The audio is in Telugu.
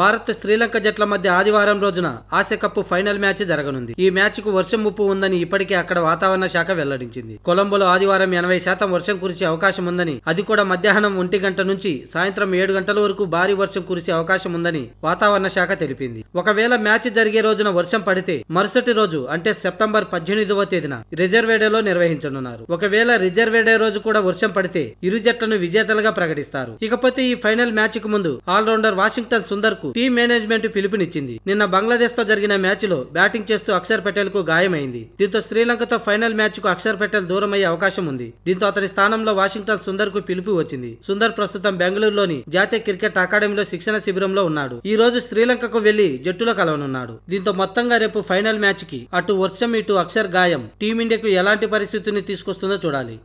భారత్ శ్రీలంక జట్ల మధ్య ఆదివారం రోజున ఆసియా కప్ ఫైనల్ మ్యాచ్ జరగనుంది ఈ మ్యాచ్ కు వర్షం ముప్పు ఉందని ఇప్పటికే అక్కడ వాతావరణ శాఖ వెల్లడించింది కొలంబోలో ఆదివారం ఎనభై శాతం వర్షం కురిసే అవకాశం ఉందని అది కూడా మధ్యాహ్నం ఒంటి గంట నుంచి సాయంత్రం ఏడు గంటల వరకు భారీ వర్షం కురిసే అవకాశం ఉందని వాతావరణ శాఖ తెలిపింది ఒకవేళ మ్యాచ్ జరిగే రోజున వర్షం పడితే మరుసటి రోజు అంటే సెప్టెంబర్ పద్దెనిమిదవ తేదీన రిజర్వేడేలో నిర్వహించనున్నారు ఒకవేళ రిజర్వేడే రోజు కూడా వర్షం పడితే ఇరు జట్లను విజేతలుగా ప్రకటిస్తారు ఇకపోతే ఈ ఫైనల్ మ్యాచ్ కు ముందు ఆల్రౌండర్ వాషింగ్టన్ సుందర్ కు టీం మేనేజ్మెంట్ పిలుపునిచ్చింది నిన్న బంగ్లాదేశ్ తో జరిగిన మ్యాచ్ లో బ్యాటింగ్ చేస్తూ అక్షర్ పటేల్ కు గాయమైంది దీంతో శ్రీలంకతో ఫైనల్ మ్యాచ్ కు అక్షర్ పటేల్ దూరమయ్యే అవకాశం ఉంది దీంతో అతని స్థానంలో వాషింగ్టన్ సుందర్ కు పిలుపు వచ్చింది సుందర్ ప్రస్తుతం బెంగళూరులోని జాతీయ క్రికెట్ అకాడమీలో శిక్షణ శిబిరంలో ఉన్నాడు ఈ రోజు శ్రీలంకకు వెళ్లి జట్టులో కలవనున్నాడు దీంతో మొత్తంగా రేపు ఫైనల్ మ్యాచ్ కి అటు వర్షం ఇటు అక్షర్ గాయం టీమిండియాకు ఎలాంటి పరిస్థితిని తీసుకొస్తుందో చూడాలి